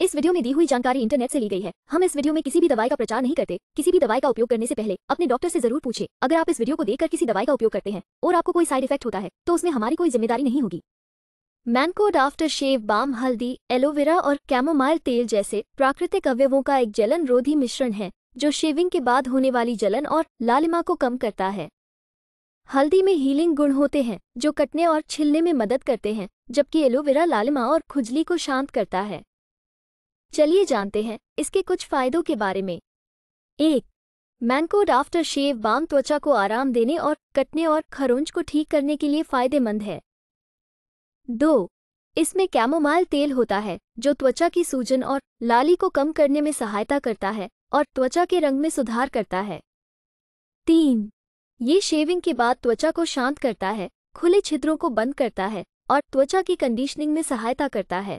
इस वीडियो में दी हुई जानकारी इंटरनेट से ली गई है हम इस वीडियो में किसी भी दवाई का प्रचार नहीं करते किसी भी दवाई का उपयोग करने से पहले अपने डॉक्टर से जरूर पूछे अगर आप इस वीडियो को देखकर किसी दवाई का उपयोग करते हैं और आपको कोई साइड इफेक्ट होता है तो उसमें हमारी कोई जिम्मेदारी नहीं होगी मैनकोड आफ्टर शेव बाम हल्दी एलोवेरा और कैमोमाइल तेल जैसे प्राकृतिक अवयवों का एक जलन रोधी मिश्रण है जो शेविंग के बाद होने वाली जलन और लालिमा को कम करता है हल्दी में हीलिंग गुण होते हैं जो कटने और छिलने में मदद करते हैं जबकि एलोवेरा लालिमा और खुजली को शांत करता है चलिए जानते हैं इसके कुछ फायदों के बारे में एक मैनकोड आफ्टर शेव बाम त्वचा को आराम देने और कटने और खरोंच को ठीक करने के लिए फायदेमंद है दो इसमें कैमोमाइल तेल होता है जो त्वचा की सूजन और लाली को कम करने में सहायता करता है और त्वचा के रंग में सुधार करता है तीन ये शेविंग के बाद त्वचा को शांत करता है खुले छिद्रों को बंद करता है और त्वचा की कंडीशनिंग में सहायता करता है